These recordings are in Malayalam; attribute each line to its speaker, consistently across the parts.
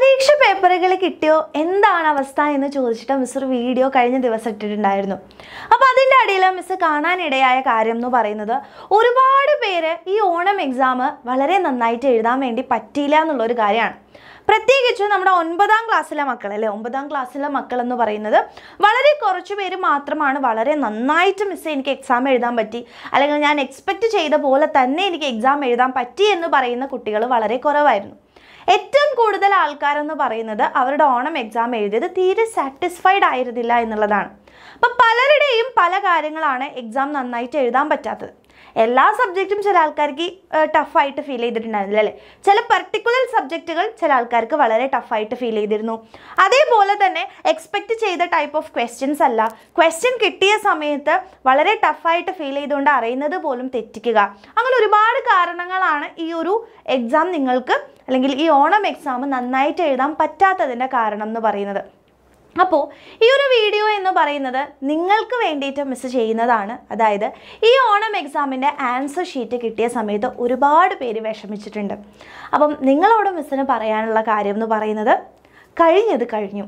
Speaker 1: പരീക്ഷ പേപ്പറുകൾ കിട്ടിയോ എന്താണ് അവസ്ഥ എന്ന് ചോദിച്ചിട്ട് മിസ് ഒരു വീഡിയോ കഴിഞ്ഞ ദിവസം ഇട്ടിട്ടുണ്ടായിരുന്നു അപ്പോൾ അതിൻ്റെ അടിയിൽ മിസ് കാണാനിടയായ കാര്യം എന്ന് പറയുന്നത് ഒരുപാട് പേര് ഈ ഓണം എക്സാം വളരെ നന്നായിട്ട് എഴുതാൻ വേണ്ടി പറ്റിയില്ല എന്നുള്ളൊരു കാര്യമാണ് പ്രത്യേകിച്ച് നമ്മുടെ ഒൻപതാം ക്ലാസ്സിലെ മക്കൾ അല്ലേ ഒമ്പതാം ക്ലാസ്സിലെ മക്കൾ എന്ന് പറയുന്നത് വളരെ കുറച്ച് പേര് മാത്രമാണ് വളരെ നന്നായിട്ട് മിസ് എനിക്ക് എക്സാം എഴുതാൻ പറ്റി അല്ലെങ്കിൽ ഞാൻ എക്സ്പെക്റ്റ് ചെയ്ത പോലെ തന്നെ എനിക്ക് എക്സാം എഴുതാൻ പറ്റി എന്ന് പറയുന്ന കുട്ടികൾ വളരെ കുറവായിരുന്നു ഏറ്റവും കൂടുതൽ ആൾക്കാരെന്ന് പറയുന്നത് അവരുടെ ഓണം എക്സാം എഴുതിയത് തീരെ സാറ്റിസ്ഫൈഡ് ആയിരുന്നില്ല എന്നുള്ളതാണ് അപ്പം പലരുടെയും പല കാര്യങ്ങളാണ് എക്സാം നന്നായിട്ട് എഴുതാൻ പറ്റാത്തത് എല്ലാ സബ്ജക്റ്റും ചില ആൾക്കാർക്ക് ടഫായിട്ട് ഫീൽ ചെയ്തിട്ടുണ്ടായിരുന്നില്ല അല്ലേ ചില പർട്ടിക്കുലർ സബ്ജക്റ്റുകൾ ചില ആൾക്കാർക്ക് വളരെ ടഫായിട്ട് ഫീൽ ചെയ്തിരുന്നു അതേപോലെ തന്നെ എക്സ്പെക്റ്റ് ചെയ്ത ടൈപ്പ് ഓഫ് ക്വസ്റ്റ്യൻസ് അല്ല ക്വസ്റ്റ്യൻ കിട്ടിയ സമയത്ത് വളരെ ടഫായിട്ട് ഫീൽ ചെയ്തുകൊണ്ട് അറിയുന്നത് പോലും തെറ്റിക്കുക അങ്ങനെ ഒരുപാട് കാരണങ്ങളാണ് ഈ ഒരു എക്സാം നിങ്ങൾക്ക് അല്ലെങ്കിൽ ഈ ഓണം എക്സാം നന്നായിട്ട് എഴുതാൻ പറ്റാത്തതിൻ്റെ കാരണം എന്ന് പറയുന്നത് അപ്പോൾ ഈ ഒരു വീഡിയോ എന്ന് പറയുന്നത് നിങ്ങൾക്ക് വേണ്ടിയിട്ട് മിസ് ചെയ്യുന്നതാണ് അതായത് ഈ ഓണം എക്സാമിൻ്റെ ആൻസർ ഷീറ്റ് കിട്ടിയ സമയത്ത് ഒരുപാട് പേര് വിഷമിച്ചിട്ടുണ്ട് അപ്പം നിങ്ങളോട് മിസ്സിന് പറയാനുള്ള കാര്യം എന്ന് പറയുന്നത് കഴിഞ്ഞത് കഴിഞ്ഞു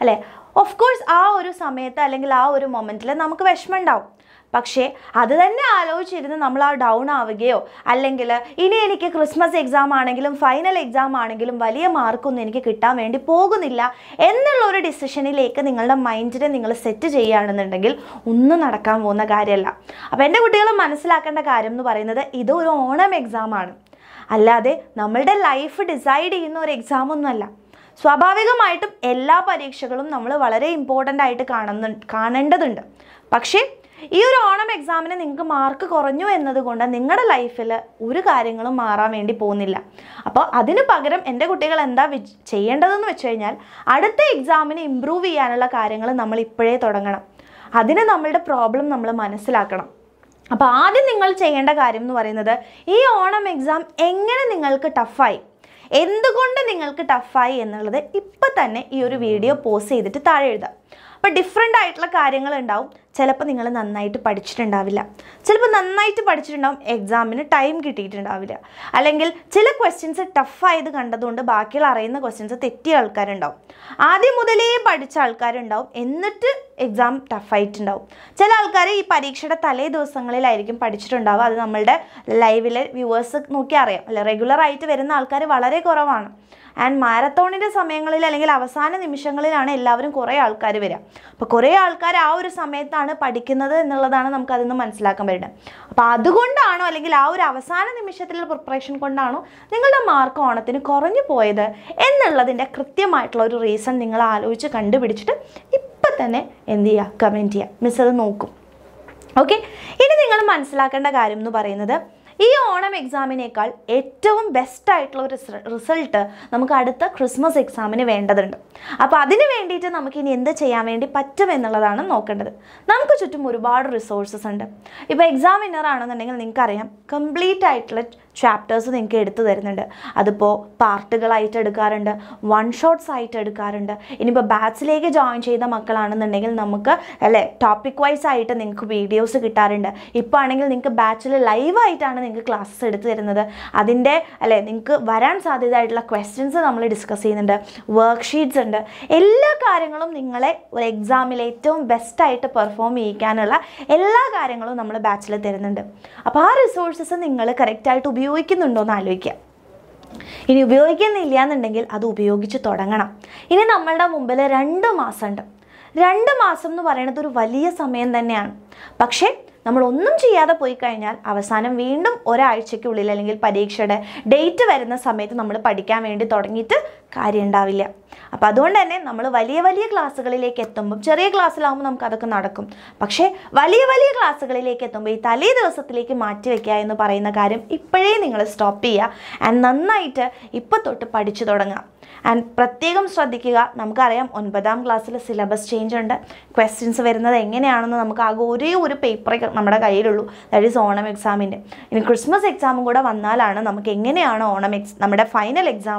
Speaker 1: അല്ലേ ഓഫ് കോഴ്സ് ആ ഒരു സമയത്ത് അല്ലെങ്കിൽ ആ ഒരു മൊമെൻറ്റിൽ നമുക്ക് വിഷമം ഉണ്ടാവും പക്ഷേ അത് തന്നെ ആലോചിച്ചിരുന്ന് നമ്മൾ ആ ഡൗൺ ആവുകയോ അല്ലെങ്കിൽ ഇനി എനിക്ക് ക്രിസ്മസ് എക്സാം ആണെങ്കിലും ഫൈനൽ എക്സാം ആണെങ്കിലും വലിയ മാർക്കൊന്നും എനിക്ക് കിട്ടാൻ വേണ്ടി പോകുന്നില്ല എന്നുള്ള ഒരു ഡിസിഷനിലേക്ക് നിങ്ങളുടെ മൈൻഡിനെ നിങ്ങൾ സെറ്റ് ചെയ്യുകയാണെന്നുണ്ടെങ്കിൽ ഒന്നും നടക്കാൻ പോകുന്ന കാര്യമല്ല അപ്പോൾ എൻ്റെ കുട്ടികൾ മനസ്സിലാക്കേണ്ട കാര്യം എന്ന് പറയുന്നത് ഇത് ഒരു ഓണം ആണ് അല്ലാതെ നമ്മളുടെ ലൈഫ് ഡിസൈഡ് ചെയ്യുന്ന ഒരു എക്സാമൊന്നുമല്ല സ്വാഭാവികമായിട്ടും എല്ലാ പരീക്ഷകളും നമ്മൾ വളരെ ഇമ്പോർട്ടൻ്റ് ആയിട്ട് കാണുന്നു കാണേണ്ടതുണ്ട് പക്ഷേ ഈ ഒരു ഓണം എക്സാമിന് നിങ്ങൾക്ക് മാർക്ക് കുറഞ്ഞു എന്നതുകൊണ്ട് നിങ്ങളുടെ ലൈഫിൽ ഒരു കാര്യങ്ങളും മാറാൻ വേണ്ടി പോകുന്നില്ല അപ്പോൾ അതിന് പകരം എൻ്റെ കുട്ടികൾ എന്താ ചെയ്യേണ്ടതെന്ന് വെച്ച് കഴിഞ്ഞാൽ അടുത്ത എക്സാമിന് ഇമ്പ്രൂവ് ചെയ്യാനുള്ള കാര്യങ്ങൾ നമ്മൾ ഇപ്പോഴേ തുടങ്ങണം അതിന് നമ്മളുടെ പ്രോബ്ലം നമ്മൾ മനസ്സിലാക്കണം അപ്പോൾ ആദ്യം നിങ്ങൾ ചെയ്യേണ്ട കാര്യം എന്ന് പറയുന്നത് ഈ ഓണം എക്സാം എങ്ങനെ നിങ്ങൾക്ക് ടഫായി എന്തുകൊണ്ട് നിങ്ങൾക്ക് ടഫായി എന്നുള്ളത് ഇപ്പം തന്നെ ഈ ഒരു വീഡിയോ പോസ്റ്റ് ചെയ്തിട്ട് താഴെ എഴുതാം അപ്പോൾ ഡിഫറെൻ്റ് ആയിട്ടുള്ള കാര്യങ്ങൾ ഉണ്ടാവും ചിലപ്പോൾ നിങ്ങൾ നന്നായിട്ട് പഠിച്ചിട്ടുണ്ടാവില്ല ചിലപ്പോൾ നന്നായിട്ട് പഠിച്ചിട്ടുണ്ടാവും എക്സാമിന് ടൈം കിട്ടിയിട്ടുണ്ടാവില്ല അല്ലെങ്കിൽ ചില ക്വസ്റ്റ്യൻസ് ടഫായത് കണ്ടതുകൊണ്ട് ബാക്കിയുള്ള അറിയുന്ന ക്വസ്റ്റ്യൻസ് തെറ്റിയ ആൾക്കാരുണ്ടാവും ആദ്യം മുതലേ പഠിച്ച ആൾക്കാരുണ്ടാവും എന്നിട്ട് എക്സാം ടഫായിട്ടുണ്ടാവും ചില ആൾക്കാർ ഈ പരീക്ഷയുടെ തലേ ദിവസങ്ങളിലായിരിക്കും പഠിച്ചിട്ടുണ്ടാവുക അത് നമ്മളുടെ ലൈവിലെ വ്യൂവേഴ്സ് നോക്കി അറിയാം അല്ല റെഗുലറായിട്ട് വരുന്ന ആൾക്കാർ വളരെ കുറവാണ് ആൻഡ് മാരത്തോണിൻ്റെ സമയങ്ങളിൽ അല്ലെങ്കിൽ അവസാന നിമിഷങ്ങളിലാണ് എല്ലാവരും കുറേ ആൾക്കാർ വരിക അപ്പോൾ കുറേ ആൾക്കാർ ആ ഒരു സമയത്താണ് പഠിക്കുന്നത് എന്നുള്ളതാണ് നമുക്ക് നിന്ന് മനസ്സിലാക്കാൻ പറ്റുന്നത് അപ്പോൾ അതുകൊണ്ടാണോ അല്ലെങ്കിൽ ആ ഒരു അവസാന നിമിഷത്തിലുള്ള പ്രിപ്പറേഷൻ കൊണ്ടാണോ നിങ്ങളുടെ മാർക്ക് ഓണത്തിന് കുറഞ്ഞു പോയത് എന്നുള്ളതിൻ്റെ കൃത്യമായിട്ടുള്ള ഒരു റീസൺ നിങ്ങൾ ആലോചിച്ച് കണ്ടുപിടിച്ചിട്ട് ഇപ്പം തന്നെ എന്ത് ചെയ്യുക കമൻറ്റ് ചെയ്യുക മിസ് അത് നോക്കും ഓക്കെ ഇനി നിങ്ങൾ മനസ്സിലാക്കേണ്ട കാര്യം എന്ന് പറയുന്നത് ഈ ഓണം എക്സാമിനേക്കാൾ ഏറ്റവും ബെസ്റ്റ് ആയിട്ടുള്ള ഒരു റിസൾട്ട് നമുക്ക് അടുത്ത ക്രിസ്മസ് എക്സാമിന് വേണ്ടതുണ്ട് അപ്പോൾ അതിന് വേണ്ടിയിട്ട് നമുക്ക് ഇനി എന്ത് ചെയ്യാൻ വേണ്ടി പറ്റും എന്നുള്ളതാണ് നോക്കേണ്ടത് നമുക്ക് ചുറ്റും ഒരുപാട് റിസോഴ്സസ് ഉണ്ട് ഇപ്പോൾ എക്സാമിനർ ആണെന്നുണ്ടെങ്കിൽ നിങ്ങൾക്കറിയാം കംപ്ലീറ്റ് ആയിട്ടുള്ള ചാപ്റ്റേഴ്സ് നിങ്ങൾക്ക് എടുത്തു തരുന്നുണ്ട് അതിപ്പോൾ പാർട്ടുകളായിട്ട് എടുക്കാറുണ്ട് വൺ ഷോട്ട്സ് ആയിട്ട് എടുക്കാറുണ്ട് ഇനിയിപ്പോൾ ബാച്ചിലേക്ക് ജോയിൻ ചെയ്ത മക്കളാണെന്നുണ്ടെങ്കിൽ നമുക്ക് അല്ലേ ടോപ്പിക് വൈസ് ആയിട്ട് നിങ്ങൾക്ക് വീഡിയോസ് കിട്ടാറുണ്ട് ഇപ്പോൾ ആണെങ്കിൽ നിങ്ങൾക്ക് ബാച്ചിൽ ലൈവായിട്ടാണ് നിങ്ങൾക്ക് ക്ലാസ്സസ് എടുത്തു തരുന്നത് അതിൻ്റെ അല്ലേ നിങ്ങൾക്ക് വരാൻ സാധ്യതയായിട്ടുള്ള ക്വസ്റ്റ്യൻസ് നമ്മൾ ഡിസ്കസ് ചെയ്യുന്നുണ്ട് വർക്ക് ഷീറ്റ്സ് ഉണ്ട് എല്ലാ കാര്യങ്ങളും നിങ്ങളെ ഒരു എക്സാമിൽ ഏറ്റവും ബെസ്റ്റായിട്ട് പെർഫോം ചെയ്യിക്കാനുള്ള എല്ലാ കാര്യങ്ങളും നമ്മൾ ബാച്ചിൽ തരുന്നുണ്ട് അപ്പോൾ ആ റിസോഴ്സസ് നിങ്ങൾ കറക്റ്റായിട്ട് ഉപയോഗിക്കും ഉപയോഗിക്കുന്നുണ്ടോ എന്ന് ആലോചിക്കുക ഇനി ഉപയോഗിക്കുന്നില്ല എന്നുണ്ടെങ്കിൽ അത് ഉപയോഗിച്ച് തുടങ്ങണം ഇനി നമ്മളുടെ മുമ്പിൽ രണ്ട് മാസമുണ്ട് രണ്ട് മാസം എന്ന് പറയുന്നത് ഒരു വലിയ സമയം തന്നെയാണ് പക്ഷേ നമ്മളൊന്നും ചെയ്യാതെ പോയി കഴിഞ്ഞാൽ അവസാനം വീണ്ടും ഒരാഴ്ചയ്ക്കുള്ളിൽ അല്ലെങ്കിൽ പരീക്ഷയുടെ ഡേറ്റ് വരുന്ന സമയത്ത് നമ്മൾ പഠിക്കാൻ വേണ്ടി തുടങ്ങിയിട്ട് കാര്യം ഉണ്ടാവില്ല അപ്പോൾ അതുകൊണ്ട് തന്നെ നമ്മൾ വലിയ വലിയ ക്ലാസ്സുകളിലേക്ക് എത്തുമ്പം ചെറിയ ക്ലാസ്സിലാവുമ്പോൾ നമുക്ക് അതൊക്കെ നടക്കും പക്ഷേ വലിയ വലിയ ക്ലാസ്സുകളിലേക്ക് എത്തുമ്പോൾ ഈ തലേ ദിവസത്തിലേക്ക് മാറ്റി എന്ന് പറയുന്ന കാര്യം ഇപ്പോഴേ നിങ്ങൾ സ്റ്റോപ്പ് ചെയ്യുക ആൻഡ് നന്നായിട്ട് ഇപ്പോൾ തൊട്ട് പഠിച്ചു തുടങ്ങാം ആൻഡ് പ്രത്യേകം ശ്രദ്ധിക്കുക നമുക്കറിയാം ഒൻപതാം ക്ലാസ്സിൽ സിലബസ് ചേഞ്ച് ഉണ്ട് ക്വസ്റ്റ്യൻസ് വരുന്നത് എങ്ങനെയാണെന്ന് നമുക്ക് ആകെ ഒരേ ഒരു പേപ്പറേ നമ്മുടെ കയ്യിലുള്ളൂ ദാറ്റ് ഈസ് ഓണം എക്സാമിൻ്റെ ഇനി ക്രിസ്മസ് എക്സാമും കൂടെ വന്നാലാണ് നമുക്ക് എങ്ങനെയാണ് ഓണം എക്സ് നമ്മുടെ ഫൈനൽ എക്സാം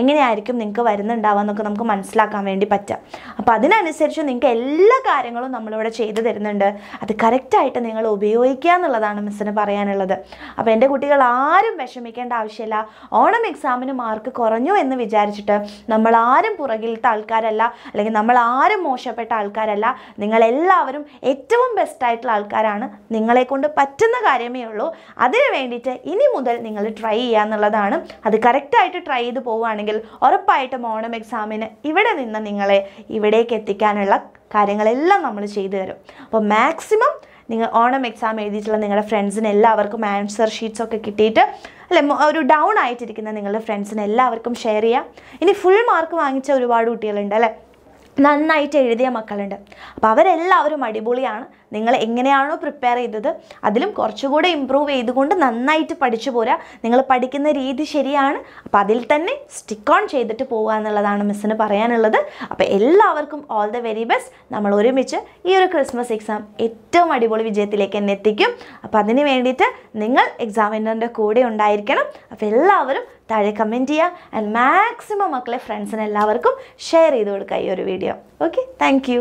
Speaker 1: എങ്ങനെയായിരിക്കും നിങ്ങൾക്ക് വരുന്നുണ്ടാവുക എന്നൊക്കെ നമുക്ക് മനസ്സിലാക്കാൻ വേണ്ടി പറ്റുക അപ്പോൾ അതിനനുസരിച്ച് നിങ്ങൾക്ക് എല്ലാ കാര്യങ്ങളും നമ്മളിവിടെ ചെയ്തു തരുന്നുണ്ട് അത് കറക്റ്റായിട്ട് നിങ്ങൾ ഉപയോഗിക്കുക എന്നുള്ളതാണ് മിസ്സിന് പറയാനുള്ളത് അപ്പോൾ എൻ്റെ കുട്ടികൾ ആരും വിഷമിക്കേണ്ട ആവശ്യമില്ല ഓണം എക്സാമിന് മാർക്ക് കുറഞ്ഞു എന്ന് വിചാരിച്ചിട്ട് വെച്ചിട്ട് നമ്മൾ ആരും പുറകിലത്തെ ആൾക്കാരല്ല അല്ലെങ്കിൽ നമ്മൾ ആരും മോശപ്പെട്ട ആൾക്കാരല്ല നിങ്ങളെല്ലാവരും ഏറ്റവും ബെസ്റ്റായിട്ടുള്ള ആൾക്കാരാണ് നിങ്ങളെ കൊണ്ട് പറ്റുന്ന കാര്യമേ ഉള്ളൂ അതിന് വേണ്ടിയിട്ട് ഇനി മുതൽ നിങ്ങൾ ട്രൈ ചെയ്യുക എന്നുള്ളതാണ് അത് കറക്റ്റായിട്ട് ട്രൈ ചെയ്ത് പോവുകയാണെങ്കിൽ ഉറപ്പായിട്ടും ഓണം എക്സാമിന് ഇവിടെ നിന്ന് നിങ്ങളെ ഇവിടേക്ക് എത്തിക്കാനുള്ള കാര്യങ്ങളെല്ലാം നമ്മൾ ചെയ്തു തരും അപ്പോൾ മാക്സിമം നിങ്ങൾ ഓണം എക്സാം എഴുതിയിട്ടുള്ള നിങ്ങളുടെ ഫ്രണ്ട്സിന് എല്ലാവർക്കും ആൻസർ ഷീറ്റ്സ് ഒക്കെ കിട്ടിയിട്ട് അല്ലെ ഒരു ഡൗൺ ആയിട്ടിരിക്കുന്ന നിങ്ങളുടെ ഫ്രണ്ട്സിന് എല്ലാവർക്കും ഷെയർ ചെയ്യാം ഇനി ഫുൾ മാർക്ക് വാങ്ങിച്ച ഒരുപാട് കുട്ടികളുണ്ട് അല്ലേ നന്നായിട്ട് എഴുതിയ മക്കളുണ്ട് അപ്പോൾ അവരെല്ലാവരും അടിപൊളിയാണ് നിങ്ങൾ എങ്ങനെയാണോ പ്രിപ്പയർ ചെയ്തത് അതിലും കുറച്ചുകൂടെ ഇമ്പ്രൂവ് ചെയ്തുകൊണ്ട് നന്നായിട്ട് പഠിച്ചു പോരാ നിങ്ങൾ പഠിക്കുന്ന രീതി ശരിയാണ് അപ്പോൾ അതിൽ തന്നെ സ്റ്റിക്ക് ഓൺ ചെയ്തിട്ട് പോകുക എന്നുള്ളതാണ് മിസ്സിന് പറയാനുള്ളത് അപ്പോൾ എല്ലാവർക്കും ഓൾ ദ വെരി ബെസ്റ്റ് നമ്മൾ ഒരുമിച്ച് ഈ ഒരു ക്രിസ്മസ് എക്സാം ഏറ്റവും അടിപൊളി വിജയത്തിലേക്ക് എന്നെത്തിക്കും അപ്പോൾ അതിന് വേണ്ടിയിട്ട് നിങ്ങൾ എക്സാമിനറിൻ്റെ കൂടെ ഉണ്ടായിരിക്കണം അപ്പോൾ എല്ലാവരും താഴെ കമൻറ്റ് ചെയ്യുക ആൻഡ് മാക്സിമം മക്കളെ ഫ്രണ്ട്സിന് എല്ലാവർക്കും ഷെയർ ചെയ്ത് കൊടുക്കുക ഈ ഒരു വീഡിയോ ഓക്കെ താങ്ക്